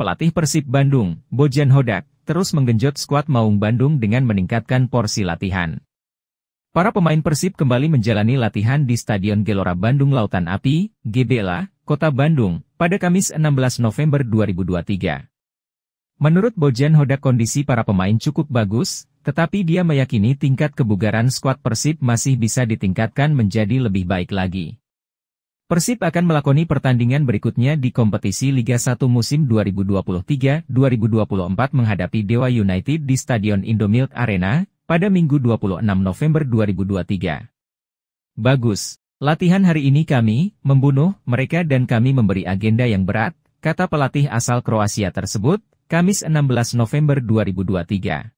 Pelatih Persib Bandung, Bojan Hodak, terus menggenjot skuad Maung Bandung dengan meningkatkan porsi latihan. Para pemain Persib kembali menjalani latihan di Stadion Gelora Bandung Lautan Api, GBLA, Kota Bandung, pada Kamis 16 November 2023. Menurut Bojan Hodak kondisi para pemain cukup bagus, tetapi dia meyakini tingkat kebugaran skuad Persib masih bisa ditingkatkan menjadi lebih baik lagi. Persib akan melakoni pertandingan berikutnya di kompetisi Liga 1 musim 2023-2024 menghadapi Dewa United di Stadion Indomilk Arena pada Minggu 26 November 2023. Bagus. Latihan hari ini kami membunuh mereka dan kami memberi agenda yang berat, kata pelatih asal Kroasia tersebut, Kamis 16 November 2023.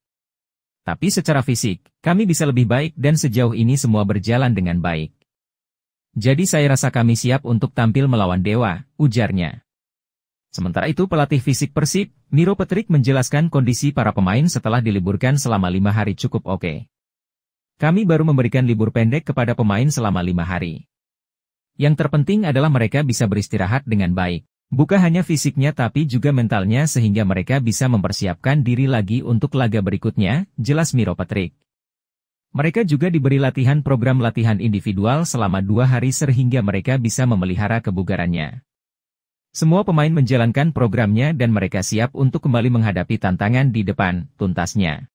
Tapi secara fisik, kami bisa lebih baik dan sejauh ini semua berjalan dengan baik. Jadi saya rasa kami siap untuk tampil melawan Dewa, ujarnya. Sementara itu pelatih fisik Persib, Miro Petrik menjelaskan kondisi para pemain setelah diliburkan selama lima hari cukup oke. Kami baru memberikan libur pendek kepada pemain selama lima hari. Yang terpenting adalah mereka bisa beristirahat dengan baik. Bukan hanya fisiknya tapi juga mentalnya sehingga mereka bisa mempersiapkan diri lagi untuk laga berikutnya, jelas Miro Petrik. Mereka juga diberi latihan program latihan individual selama dua hari sehingga mereka bisa memelihara kebugarannya. Semua pemain menjalankan programnya dan mereka siap untuk kembali menghadapi tantangan di depan, tuntasnya.